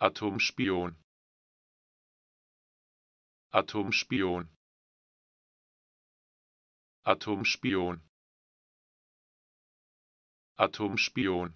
Atomspion Atomspion Atomspion Atomspion